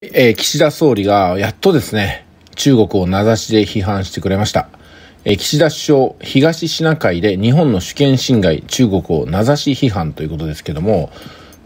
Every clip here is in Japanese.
えー、岸田総理がやっとですね、中国を名指しで批判してくれました。えー、岸田首相、東シナ海で日本の主権侵害、中国を名指し批判ということですけども、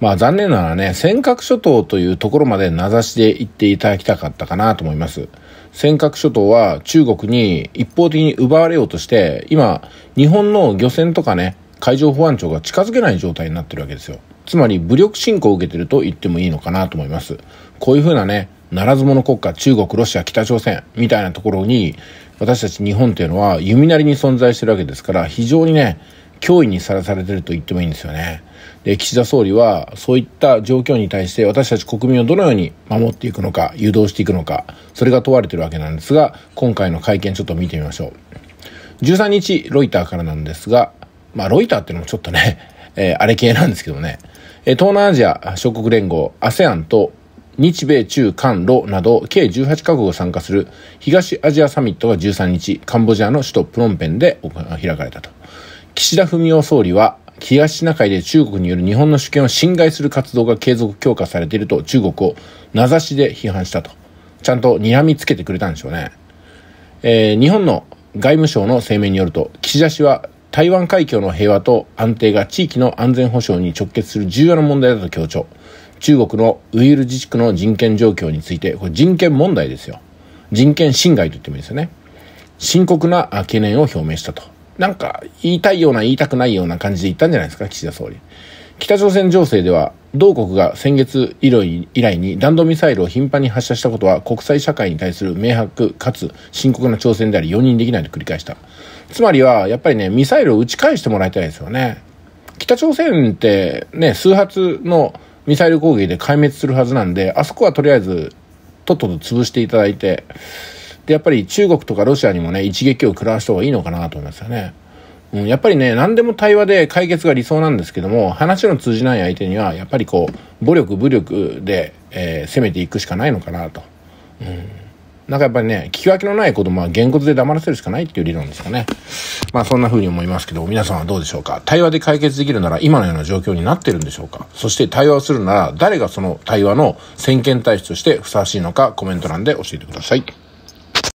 まあ残念ながらね、尖閣諸島というところまで名指しで行っていただきたかったかなと思います。尖閣諸島は中国に一方的に奪われようとして、今、日本の漁船とかね、海上保安庁が近づけない状態になってるわけですよ。つまり武力侵攻を受けてると言ってもいいのかなと思います。こういうふうなね、ならず者国家、中国、ロシア、北朝鮮みたいなところに、私たち日本っていうのは弓なりに存在してるわけですから、非常にね、脅威にさらされてると言ってもいいんですよね。で、岸田総理は、そういった状況に対して私たち国民をどのように守っていくのか、誘導していくのか、それが問われてるわけなんですが、今回の会見ちょっと見てみましょう。13日、ロイターからなんですが、まあ、ロイターっていうのもちょっとね、えー、あれ系なんですけどね、えー、東南アジア諸国連合 ASEAN と日米中韓ロなど計18カ国が参加する東アジアサミットが13日、カンボジアの首都プロンペンで開かれたと。岸田文雄総理は、東シナ海で中国による日本の主権を侵害する活動が継続強化されていると中国を名指しで批判したと。ちゃんと睨みつけてくれたんでしょうね。えー、日本の外務省の声明によると、岸田氏は台湾海峡の平和と安定が地域の安全保障に直結する重要な問題だと強調。中国のウイル自治区の人権状況について、これ人権問題ですよ。人権侵害と言ってもいいですよね。深刻な懸念を表明したと。なんか、言いたいような言いたくないような感じで言ったんじゃないですか、岸田総理。北朝鮮情勢では、同国が先月以来に弾道ミサイルを頻繁に発射したことは国際社会に対する明白かつ深刻な挑戦であり容認できないと繰り返した。つまりは、やっぱりね、ミサイルを打ち返してもらいたいですよね。北朝鮮ってね、数発のミサイル攻撃で壊滅するはずなんで、あそこはとりあえず、とっとと潰していただいて、で、やっぱり中国とかロシアにもね、一撃を食らわした方がいいのかなと思いますよね。うん、やっぱりね、何でも対話で解決が理想なんですけども、話の通じない相手には、やっぱりこう、暴力武力で、えー、攻めていくしかないのかなと。うん。なんかやっぱりね、聞き分けのない子供はげんこつで黙らせるしかないっていう理論ですかね。まあそんな風に思いますけど、皆さんはどうでしょうか対話で解決できるなら今のような状況になってるんでしょうかそして対話をするなら誰がその対話の先見体質としてふさわしいのかコメント欄で教えてください。